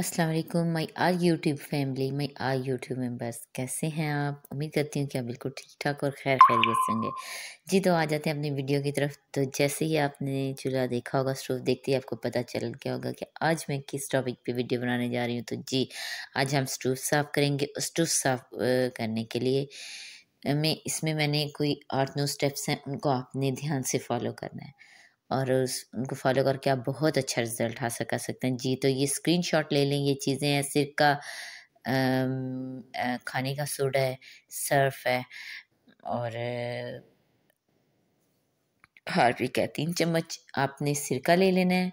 अस्सलाम वालेकुम my our YouTube family my our YouTube members कैसे हैं आप उम्मीद करती हूँ कि आप बिल्कुल ठीक ठाक और खैर खैरियत से होंगे जी तो आ जाते हैं अपनी वीडियो की तरफ तो जैसे ही आपने चूल्हा देखा होगा स्टोव देखते ही आपको पता चल गया होगा कि आज मैं किस टॉपिक पे वीडियो बनाने जा रही हूँ तो जी आज हम स्टोव साफ़ करेंगे स्टोव साफ़ करने के लिए मैं इसमें मैंने कोई आठ नौ स्टेप्स हैं उनको आपने ध्यान से फॉलो करना है और उस उनको फॉलो करके आप बहुत अच्छा रिजल्ट हासिल कर सकते हैं जी तो ये स्क्रीन शॉट ले लें ये चीज़ें हैं सिर का खाने का सोडा है सर्फ है और भी है तीन चम्मच आपने सिरका ले लेना है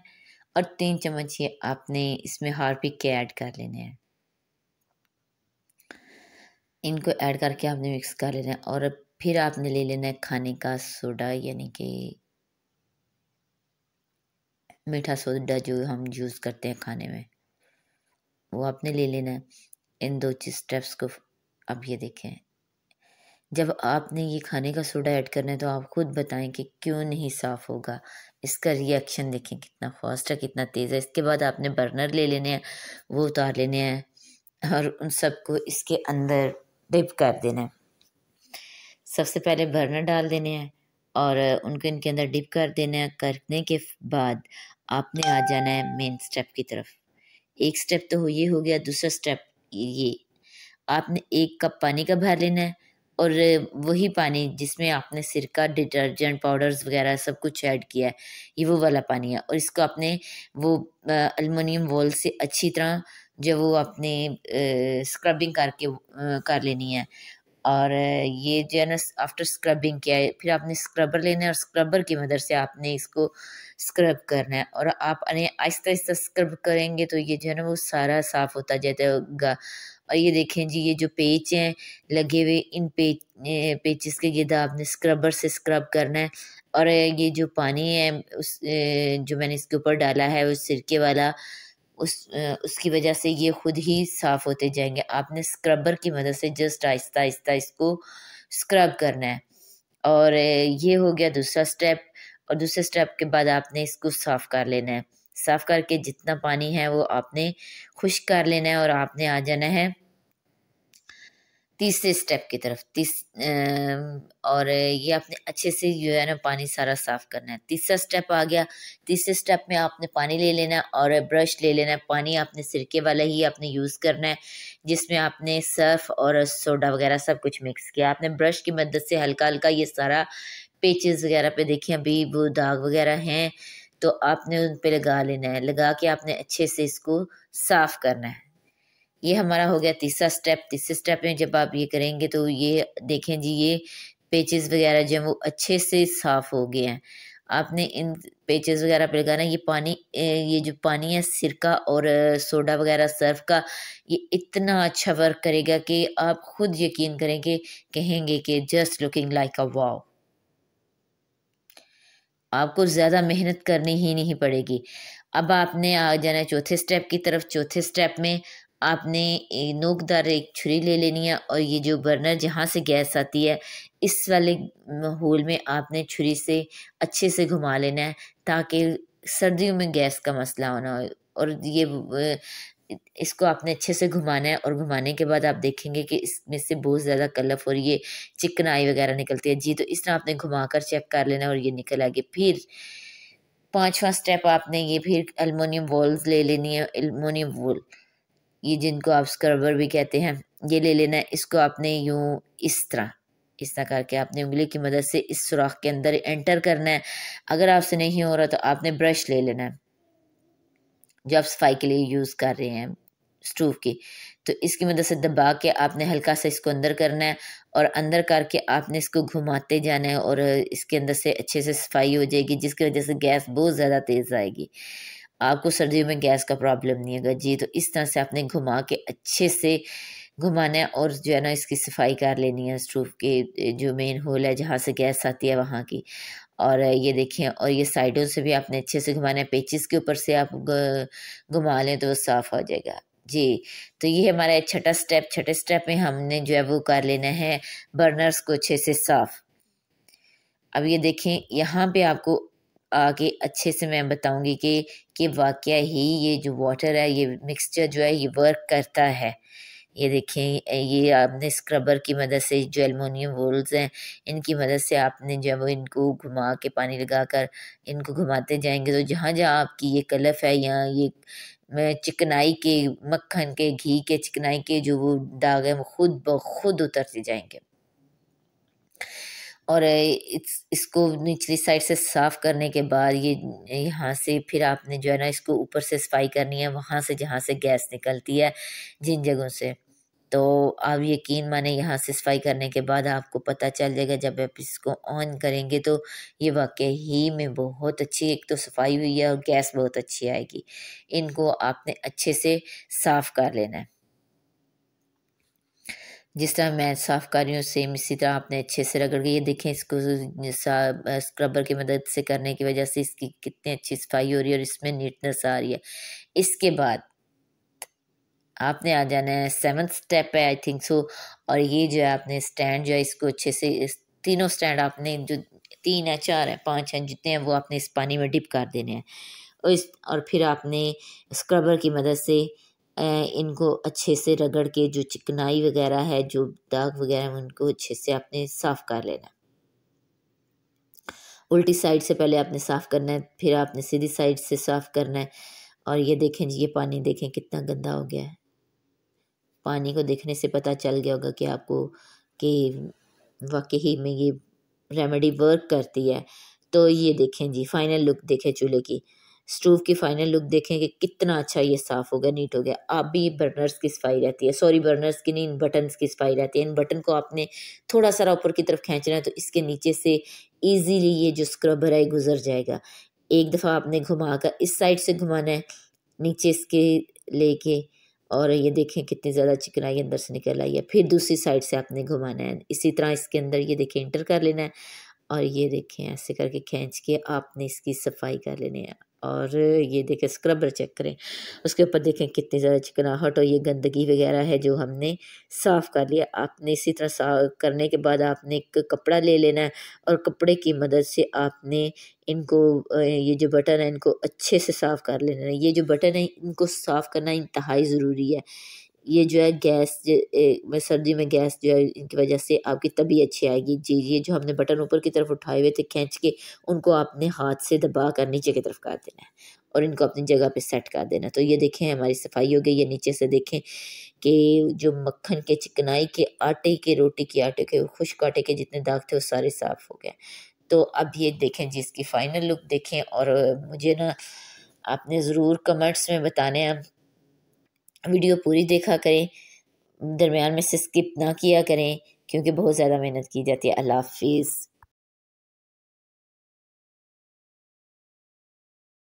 और तीन चम्मच ये आपने इसमें हार्पिक के ऐड कर लेने हैं इनको ऐड करके आपने मिक्स कर लेना है और फिर आपने ले लेना है खाने का सोडा यानी कि मीठा सोडा जो हम यूज़ करते हैं खाने में वो आपने ले लेना है इन दो चीज स्टेप्स को अब ये देखें जब आपने ये खाने का सोडा ऐड करना है तो आप खुद बताएं कि क्यों नहीं साफ़ होगा इसका रिएक्शन देखें कितना फास्ट है कितना तेज़ है इसके बाद आपने बर्नर ले लेने हैं वो उतार लेने हैं और उन सबको इसके अंदर डिप कर देना है सबसे पहले बर्नर डाल देने हैं और उनको इनके अंदर डिप कर देना है करने के बाद आपने आ जाना है मेन स्टेप की तरफ एक स्टेप तो ये हो गया दूसरा स्टेप ये आपने एक कप पानी का भर लेना है और वही पानी जिसमें आपने सिरका डिटर्जेंट पाउडर्स वगैरह सब कुछ ऐड किया है ये वो वाला पानी है और इसको आपने वो अलमिनियम वॉल से अच्छी तरह जो वो आपने स्क्रबिंग करके कर लेनी है और ये जो है ना आफ्टर स्क्रबिंग किया है फिर आपने स्क्रबर लेना है और स्क्रबर की मदद से आपने इसको स्क्रब करना है और आप आहिस्ता आहिस्ता स्क्रब करेंगे तो ये जो है ना वो सारा साफ़ होता जाएगा और ये देखें जी ये जो पेच हैं लगे हुए इन पेच पेचिस के गिदा आपने स्क्रबर से स्क्रब करना है और ये जो पानी है उस जो मैंने इसके ऊपर डाला है वो सिरके वाला उस उसकी वजह से ये खुद ही साफ़ होते जाएंगे आपने स्क्रबर की मदद से जस्ट आहिस्ता आहिस्ता इसको स्क्रब करना है और ये हो गया दूसरा स्टेप और दूसरे स्टेप के बाद आपने इसको साफ़ कर लेना है साफ़ करके जितना पानी है वो आपने खुश कर लेना है और आपने आ जाना है तीसरे स्टेप की तरफ तीस और ये आपने अच्छे से जो है ना पानी सारा साफ करना है तीसरा स्टेप आ गया तीसरे स्टेप में आपने पानी ले लेना है और ब्रश ले लेना है पानी आपने सिरके वाला ही आपने यूज़ करना है जिसमें आपने सर्फ और सोडा वगैरह सब कुछ मिक्स किया आपने ब्रश की मदद से हल्का हल्का ये सारा पेचेस वगैरह पे देखिए अभी वो दाग वगैरह हैं तो आपने उन पर लगा लेना है लगा के आपने अच्छे से इसको साफ़ करना है ये हमारा हो गया तीसरा स्टेप तीसरे स्टेप में जब आप ये करेंगे तो ये देखें जी ये पेचेस वगैरह जो वो अच्छे से साफ़ हो गए हैं आपने इन पेचेस वगैरह पर लगाना ये पानी ये जो पानी है सिरका और सोडा वगैरह सर्फ का ये इतना अच्छा वर्क करेगा कि आप खुद यकीन करेंगे कहेंगे कि just looking like a wow आपको ज़्यादा मेहनत करनी ही नहीं पड़ेगी अब आपने आ जाना चौथे स्टेप की तरफ चौथे स्टेप में आपने नोकदार एक छुरी ले लेनी है और ये जो बर्नर जहाँ से गैस आती है इस वाले होल में आपने छुरी से अच्छे से घुमा लेना है ताकि सर्दियों में गैस का मसला होना हो और ये इसको आपने अच्छे से घुमाना है और घुमाने के बाद आप देखेंगे कि इसमें से बहुत ज़्यादा कलफ और ये चिकनाई वगैरह निकलती है जी तो इस तरह आपने घुमा कर चेक कर लेना और ये निकल आगे फिर पाँचवा स्टेप आपने ये फिर एलमोनियम वॉल्स ले लेनी है एलमोनियम वॉल ये जिनको आप स्क्रबर भी कहते हैं ये ले लेना इसको आपने यूँ इस तरह इस तरह करके आपने उंगली की मदद से इस सुराख के अंदर एंटर करना है अगर आपसे नहीं हो रहा तो आपने ब्रश ले लेना है जो आप सफाई के लिए यूज़ कर रहे हैं स्टूव की तो इसकी मदद से दबा के आपने हल्का सा इसको अंदर करना है और अंदर करके आपने इसको घुमाते जाना है और इसके अंदर से अच्छे से सफाई हो जाएगी जिसकी वजह से गैस बहुत ज़्यादा तेज़ आएगी आपको सर्दियों में गैस का प्रॉब्लम नहीं होगा जी तो इस तरह से आपने घुमा के अच्छे से घुमाना है और जो है ना इसकी सफाई कर लेनी है स्टोव के जो मेन होल है जहाँ से गैस आती है वहाँ की और ये देखें और ये साइडों से भी आपने अच्छे से घुमाना है पेचिस के ऊपर से आप घुमा लें तो वो साफ़ हो जाएगा जी तो ये हमारा छठा स्टेप छठे स्टेप में हमने जो है वो कर लेना है बर्नर्स को अच्छे से साफ़ अब ये देखें यहाँ पे आपको आगे अच्छे से मैं बताऊंगी कि कि वाक्य ही ये जो वाटर है ये मिक्सचर जो है ये वर्क करता है ये देखें ये आपने स्क्रबर की मदद से जो एलमोनियम वोल्स हैं इनकी मदद से आपने जो है वो इनको घुमा के पानी लगा कर इनको घुमाते जाएंगे तो जहाँ जहाँ आपकी ये कलफ है या ये चिकनाई के मक्खन के घी के चिकनाई के जो वो दाग हैं वो खुद ब खुद उतरते जाएंगे और इस इसको निचली साइड से साफ़ करने के बाद ये यहाँ से फिर आपने जो है ना इसको ऊपर से सफाई करनी है वहाँ से जहाँ से गैस निकलती है जिन जगहों से तो आप यकीन माने यहाँ से सफाई करने के बाद आपको पता चल जाएगा जब आप इसको ऑन करेंगे तो ये वाकई ही में बहुत अच्छी एक तो सफाई हुई है और गैस बहुत अच्छी आएगी इनको आपने अच्छे से साफ़ कर लेना है जिस तरह मैं साफ़ कर रही हूँ सेम इसी तरह आपने अच्छे से रगड़ के ये देखें इसको स्क्रबर की मदद से करने की वजह से इसकी कितनी अच्छी सफाई हो रही है और इसमें नीटनेस आ रही है इसके बाद आपने आ जाना है सेवन्थ स्टेप है आई थिंक सो और ये जो है आपने स्टैंड जो है इसको अच्छे से इस तीनों स्टैंड आपने जो तीन है चार है पाँच हैं जितने हैं वो आपने इस पानी में डिप कर देने हैं और इस और फिर आपने स्क्रबर की मदद से इनको अच्छे से रगड़ के जो चिकनाई वगैरह है जो दाग वगैरह है उनको अच्छे से आपने साफ़ कर लेना उल्टी साइड से पहले आपने साफ़ करना है फिर आपने सीधी साइड से साफ़ करना है और ये देखें ये पानी देखें कितना गंदा हो गया है पानी को देखने से पता चल गया होगा कि आपको कि वाकई में ये रेमेडी वर्क करती है तो ये देखें जी फाइनल लुक देखें चूल्हे की स्टोव की फाइनल लुक देखें कि कितना अच्छा ये साफ़ हो गया नीट हो गया आप भी बर्नर्स की सफाई रहती है सॉरी बर्नर्स की नहीं इन बटन्स की सफाई रहती है इन बटन को आपने थोड़ा सारा ऊपर की तरफ खींचना है तो इसके नीचे से ईजीली ये जो स्क्रबर है गुजर जाएगा एक दफ़ा आपने घुमा कर इस साइड से घुमाना है नीचे इसके लेके और ये देखें कितनी ज़्यादा चिकनाई अंदर से निकल आई है फिर दूसरी साइड से आपने घुमाना है इसी तरह इसके अंदर ये देखें इंटर कर लेना है और ये देखें ऐसे करके खींच के आपने इसकी सफाई कर लेनी है और ये देखें स्क्रबर चेक करें उसके ऊपर देखें कितनी ज़्यादा चिकनाहट और ये गंदगी वगैरह है जो हमने साफ़ कर लिया आपने इसी तरह साफ करने के बाद आपने एक कपड़ा ले लेना है और कपड़े की मदद से आपने इनको ये जो बटन है इनको अच्छे से साफ़ कर लेना है ये जो बटन है इनको साफ़ करना इंतहाई ज़रूरी है ये जो है गैस में सर्दी में गैस जो है इनकी वजह से आपकी तभी अच्छी आएगी जी ये जो हमने बटन ऊपर की तरफ उठाए हुए थे खींच के उनको आपने हाथ से दबा कर नीचे की तरफ कर देना है और इनको अपनी जगह पे सेट कर देना तो ये देखें हमारी सफाई हो गई ये नीचे से देखें कि जो मक्खन के चिकनाई के आटे के रोटी के आटे के खुश्क आटे के जितने दाग थे वो सारे साफ़ हो गए तो अब ये देखें जी इसकी फ़ाइनल लुक देखें और मुझे ना आपने ज़रूर कमेंट्स में बताने हैं वीडियो पूरी देखा करें दरमियान में से स्किप ना किया करें क्योंकि बहुत ज़्यादा मेहनत की जाती है अल्लाह हाफिज़